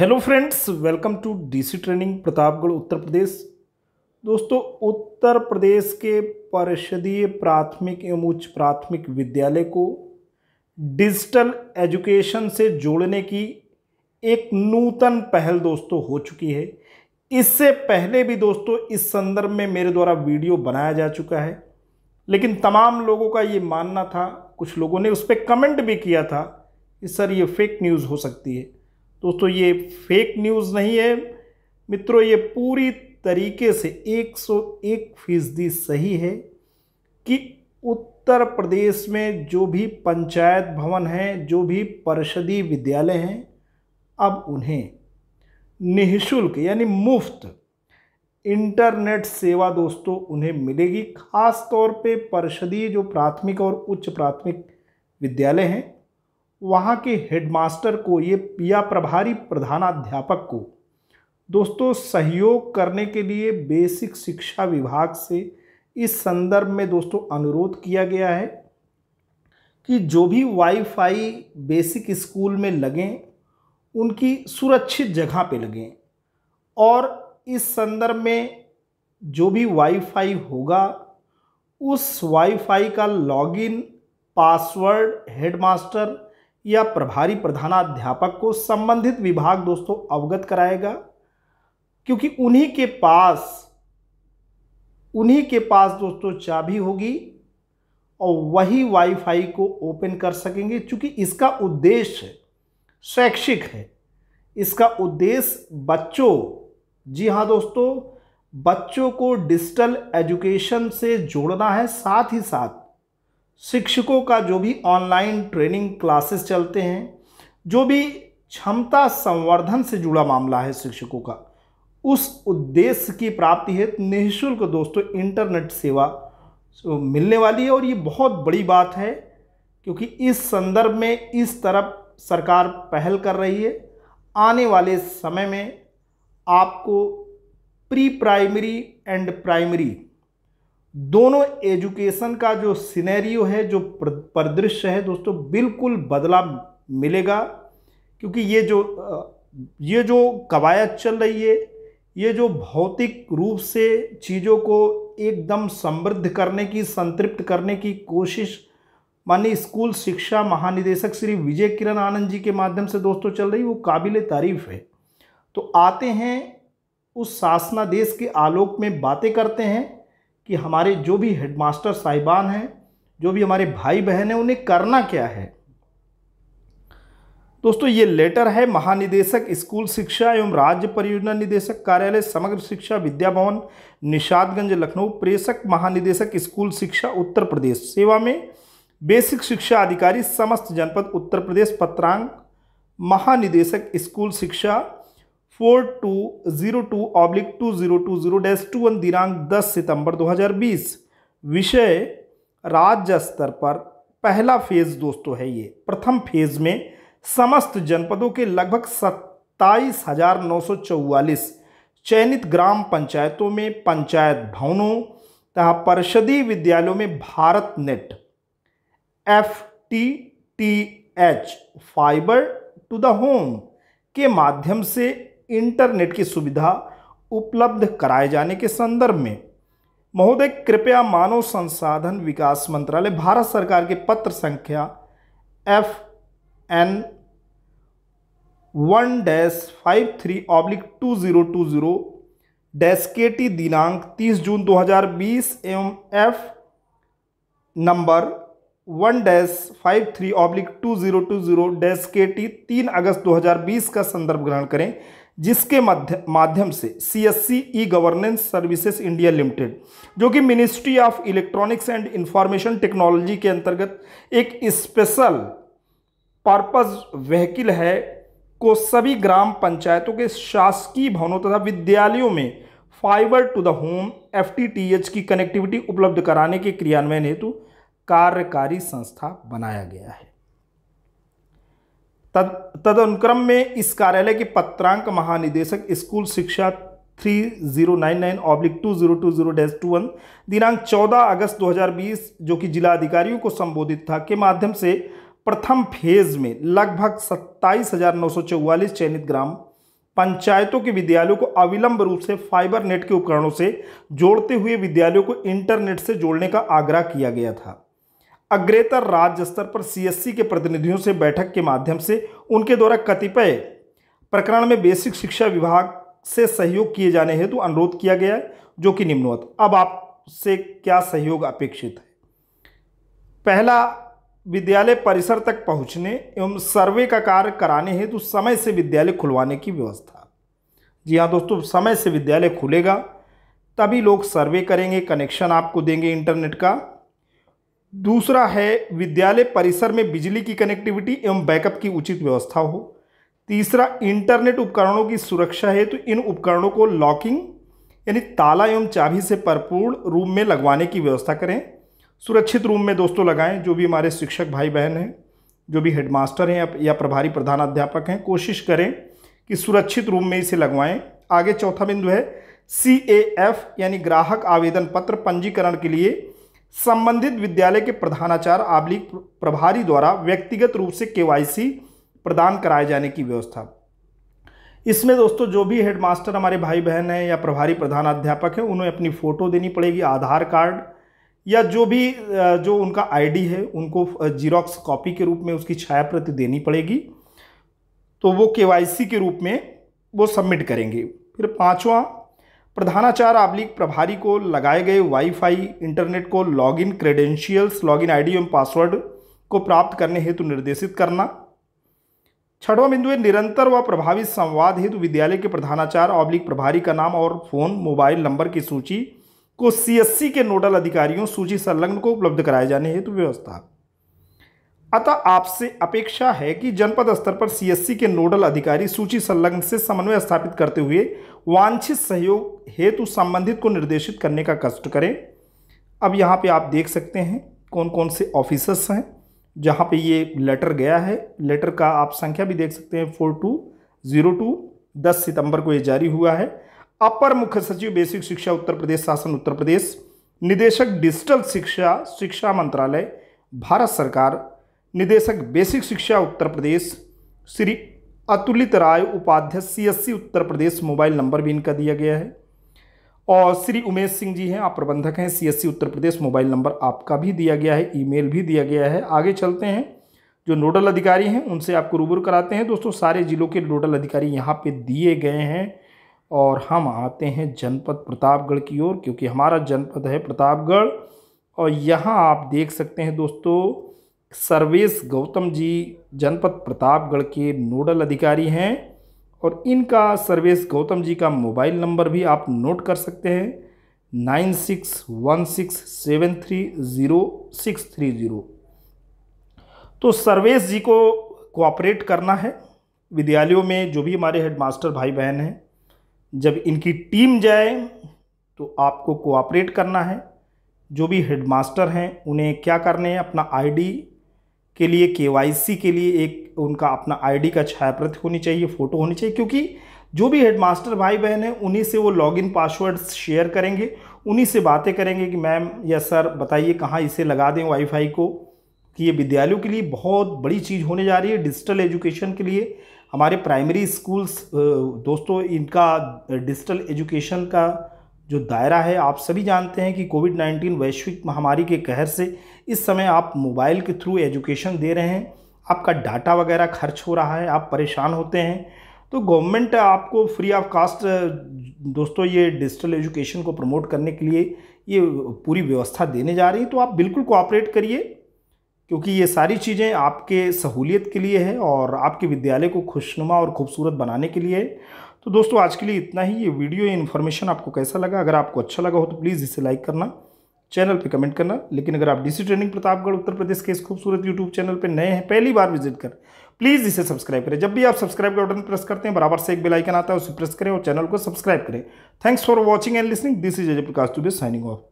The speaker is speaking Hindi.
hello friends welcome to DC training Pratapgarh Uttar Pradesh दोस्तों उत्तर प्रदेश के परिषदीय प्राथमिक एवं उच्च प्राथमिक विद्यालय को डिजिटल एजुकेशन से जोड़ने की एक नूतन पहल दोस्तों हो चुकी है इससे पहले भी दोस्तों इस संदर्भ में मेरे द्वारा वीडियो बनाया जा चुका है लेकिन तमाम लोगों का ये मानना था कुछ लोगों ने उस पर कमेंट भी किया था कि सर ये फेक न्यूज़ हो सकती है दोस्तों ये फेक न्यूज़ नहीं है मित्रों ये पूरी तरीके से 101 फीसदी सही है कि उत्तर प्रदेश में जो भी पंचायत भवन हैं जो भी परिषदीय विद्यालय हैं अब उन्हें निःशुल्क यानी मुफ्त इंटरनेट सेवा दोस्तों उन्हें मिलेगी खास तौर पे परिषदीय जो प्राथमिक और उच्च प्राथमिक विद्यालय हैं वहाँ के हेडमास्टर को ये या प्रभारी प्रधानाध्यापक को दोस्तों सहयोग करने के लिए बेसिक शिक्षा विभाग से इस संदर्भ में दोस्तों अनुरोध किया गया है कि जो भी वाईफाई बेसिक स्कूल में लगें उनकी सुरक्षित जगह पे लगें और इस संदर्भ में जो भी वाईफाई होगा उस वाईफाई का लॉगिन पासवर्ड हेडमास्टर या प्रभारी प्रधानाध्यापक को संबंधित विभाग दोस्तों अवगत कराएगा क्योंकि उन्हीं के पास उन्हीं के पास दोस्तों चाबी होगी और वही वाईफाई को ओपन कर सकेंगे क्योंकि इसका उद्देश्य शैक्षिक है इसका उद्देश्य बच्चों जी हाँ दोस्तों बच्चों को डिजिटल एजुकेशन से जोड़ना है साथ ही साथ शिक्षकों का जो भी ऑनलाइन ट्रेनिंग क्लासेस चलते हैं जो भी क्षमता संवर्धन से जुड़ा मामला है शिक्षकों का उस उद्देश्य की प्राप्ति हेतु निःशुल्क दोस्तों इंटरनेट सेवा मिलने वाली है और ये बहुत बड़ी बात है क्योंकि इस संदर्भ में इस तरफ सरकार पहल कर रही है आने वाले समय में आपको प्री प्राइमरी एंड प्राइमरी दोनों एजुकेशन का जो सिनेरियो है जो परिदृश्य है दोस्तों बिल्कुल बदला मिलेगा क्योंकि ये जो ये जो कवायद चल रही है ये जो भौतिक रूप से चीज़ों को एकदम समृद्ध करने की संतृप्त करने की कोशिश माननीय स्कूल शिक्षा महानिदेशक श्री विजय किरण आनंद जी के माध्यम से दोस्तों चल रही वो काबिल तारीफ है तो आते हैं उस शासनादेश के आलोक में बातें करते हैं कि हमारे जो भी हेडमास्टर साहिबान हैं जो भी हमारे भाई बहन हैं उन्हें करना क्या है दोस्तों ये लेटर है महानिदेशक स्कूल शिक्षा एवं राज्य परियोजना निदेशक कार्यालय समग्र शिक्षा विद्या भवन निषादगंज लखनऊ प्रेषक महानिदेशक स्कूल शिक्षा उत्तर प्रदेश सेवा में बेसिक शिक्षा अधिकारी समस्त जनपद उत्तर प्रदेश पत्रांग महानिदेशक स्कूल शिक्षा four two zero two oblique two zero two zero dash two one दिनांक दस सितंबर 2020 विषय राज्य स्तर पर पहला फेज दोस्तों है ये प्रथम फेज में समस्त जनपदों के लगभग सत्ताईस हजार नौ सौ चौवालीस चयनित ग्राम पंचायतों में पंचायत भवनों तथा परिषदीय विद्यालयों में Bharat net F T T H fibre to the home के माध्यम से इंटरनेट की सुविधा उपलब्ध कराए जाने के संदर्भ में महोदय कृपया मानव संसाधन विकास मंत्रालय भारत सरकार के पत्र संख्या F N one dash five three oblique two zero two zero dash K T दिनांक तीस जून दो हजार बीस एवं F number one dash five three oblique two zero two zero dash K T तीन अगस्त बीस का संदर्भ ग्रहण करें जिसके मध्य माध्यम से C S C e governance services India limited जो कि ministry of electronics and information technology के अंतर्गत एक स्पेशल पर्पज व्हीकिल है को सभी ग्राम पंचायतों के शासकीय भवनों तथा विद्यालयों में fibre to the home F की कनेक्टिविटी उपलब्ध कराने के क्रियान्वयन हेतु कार्यकारी संस्था बनाया गया है तद तदनुक्रम में इस कार्यालय के पत्रांक महानिदेशक स्कूल शिक्षा three zero nine nine oblique two zero two zero dash two one दिनांक चौदह अगस्त 2020 जो कि जिला अधिकारियों को संबोधित था के माध्यम से प्रथम फेज में लगभग सत्ताईस हजार नौ सौ चौवालीस चयनित ग्राम पंचायतों के विद्यालयों को अविलंब रूप से फाइबर नेट के उपकरणों से जोड़ते हुए विद्यालयों को इंटरनेट से जोड़ने का आग्रह किया गया था अग्रेतर राज्य स्तर पर सीएससी के प्रतिनिधियों से बैठक के माध्यम से उनके द्वारा कतिपय प्रकरण में बेसिक शिक्षा विभाग से सहयोग किए जाने हेतु अनुरोध किया गया है जो कि निम्नवत अब आपसे क्या सहयोग अपेक्षित है पहला विद्यालय परिसर तक पहुंचने एवं सर्वे का कार्य कराने हेतु समय से विद्यालय खुलवाने की व्यवस्था जी हाँ दोस्तों समय से विद्यालय खुलेगा तभी लोग सर्वे करेंगे कनेक्शन आपको देंगे इंटरनेट का दूसरा है विद्यालय परिसर में बिजली की कनेक्टिविटी एवं बैकअप की उचित व्यवस्था हो तीसरा इंटरनेट उपकरणों की सुरक्षा है तो इन उपकरणों को लॉकिंग यानी ताला एवं चाबी से परपूर्ण रूम में लगवाने की व्यवस्था करें सुरक्षित रूम में दोस्तों लगाएं जो भी हमारे शिक्षक भाई बहन हैं जो भी हेडमास्टर हैं या प्रभारी प्रधानाध्यापक हैं कोशिश करें कि सुरक्षित रूम में इसे लगवाएं आगे चौथा बिंदु है सी यानी ग्राहक आवेदन पत्र पंजीकरण के लिए संबंधित विद्यालय के प्रधानाचार्य आबलिक प्रभारी द्वारा व्यक्तिगत रूप से केवाईसी प्रदान कराए जाने की व्यवस्था इसमें दोस्तों जो भी हेडमास्टर हमारे भाई बहन हैं या प्रभारी प्रधानाध्यापक हैं उन्हें अपनी फ़ोटो देनी पड़ेगी आधार कार्ड या जो भी जो उनका आईडी है उनको जीरोक्स कॉपी के रूप में उसकी छाया प्रति देनी पड़ेगी तो वो केवाईसी के रूप में वो सबमिट करेंगे फिर पाँचवा प्रधानाचार आबलिक प्रभारी को लगाए गए वाईफाई इंटरनेट को लॉगिन क्रेडेंशियल्स लॉगिन आईडी एवं पासवर्ड को प्राप्त करने हेतु निर्देशित करना छठवा बिंदु है निरंतर व प्रभावी संवाद हेतु विद्यालय के प्रधानाचार ऑब्लिक प्रभारी का नाम और फोन मोबाइल नंबर की सूची को सीएससी के नोडल अधिकारियों सूची संलग्न को उपलब्ध कराए जाने हेतु व्यवस्था अतः आपसे अपेक्षा है कि जनपद स्तर पर सीएससी के नोडल अधिकारी सूची संलग्न से समन्वय स्थापित करते हुए वांछित सहयोग हेतु संबंधित को निर्देशित करने का कष्ट करें अब यहाँ पे आप देख सकते हैं कौन कौन से ऑफिसर्स हैं जहाँ पे ये लेटर गया है लेटर का आप संख्या भी देख सकते हैं फोर टू ज़ीरो टू दस सितंबर को ये जारी हुआ है अपर मुख्य सचिव बेसिक शिक्षा उत्तर प्रदेश शासन उत्तर प्रदेश निदेशक डिजिटल शिक्षा शिक्षा मंत्रालय भारत सरकार निदेशक बेसिक शिक्षा उत्तर प्रदेश श्री अतुलित राय उपाध्याय सी उत्तर प्रदेश मोबाइल नंबर भी इनका दिया गया है और श्री उमेश सिंह जी हैं आप प्रबंधक हैं CSC Uttar Pradesh mobile number आपका भी दिया गया है ईमेल भी दिया गया है आगे चलते हैं जो नोडल अधिकारी हैं उनसे आपको रूबरू कराते हैं दोस्तों सारे जिलों के नोडल अधिकारी यहाँ पे दिए गए हैं और हम आते हैं जनपद प्रतापगढ़ की ओर क्योंकि हमारा जनपद है प्रतापगढ़ और यहाँ आप देख सकते हैं दोस्तों सर्वेश गौतम जी जनपद प्रतापगढ़ के नोडल अधिकारी हैं और इनका सर्वेश गौतम जी का मोबाइल नंबर भी आप नोट कर सकते हैं nine six one six seven three zero six three zero तो सर्वेश जी को कोऑपरेट करना है विद्यालयों में जो भी हमारे हेडमास्टर भाई बहन हैं जब इनकी टीम जाए तो आपको कोऑपरेट करना है जो भी हेडमास्टर हैं उन्हें क्या करने हैं अपना आईडी के लिए के के लिए एक उनका अपना आईडी का छायाप्रति होनी चाहिए फ़ोटो होनी चाहिए क्योंकि जो भी हेडमास्टर भाई बहन है उन्हीं से वो लॉगिन पासवर्ड शेयर करेंगे उन्हीं से बातें करेंगे कि मैम या सर बताइए कहाँ इसे लगा दें वाईफाई को कि ये विद्यालयों के लिए बहुत बड़ी चीज़ होने जा रही है डिजिटल एजुकेशन के लिए हमारे प्राइमरी स्कूल्स दोस्तों इनका डिजिटल एजुकेशन का जो दायरा है आप सभी जानते हैं कि कोविड नाइन्टीन वैश्विक महामारी के कहर से इस समय आप मोबाइल के थ्रू एजुकेशन दे रहे हैं आपका डाटा वगैरह खर्च हो रहा है आप परेशान होते हैं तो गवर्नमेंट आपको फ्री ऑफ कास्ट दोस्तों ये डिजिटल एजुकेशन को प्रमोट करने के लिए ये पूरी व्यवस्था देने जा रही है तो आप बिल्कुल कोऑपरेट करिए क्योंकि ये सारी चीज़ें आपके सहूलियत के लिए है और आपके विद्यालय को खुशनुमा और खूबसूरत बनाने के लिए है तो दोस्तों आज के लिए इतना ही ये वीडियो ये इन्फॉर्मेशन आपको कैसा लगा अगर आपको अच्छा लगा हो तो प्लीज़ इसे लाइक करना चैनल पे कमेंट करना लेकिन अगर आप डीसी ट्रेनिंग प्रतापगढ़ उत्तर प्रदेश के इस खूबसूरत यूट्यूब चैनल पे नए हैं पहली बार विजिट कर प्लीज़ इसे सब्सक्राइब करें जब भी आप सब्सक्राइब का बटन प्रेस करते हैं बराबर से एक बेलाइकन आता है उसे प्रेस करें और चैनल को सब्सक्राइब करें thanks for watching and listening this is Ajay Prakash Dubey signing of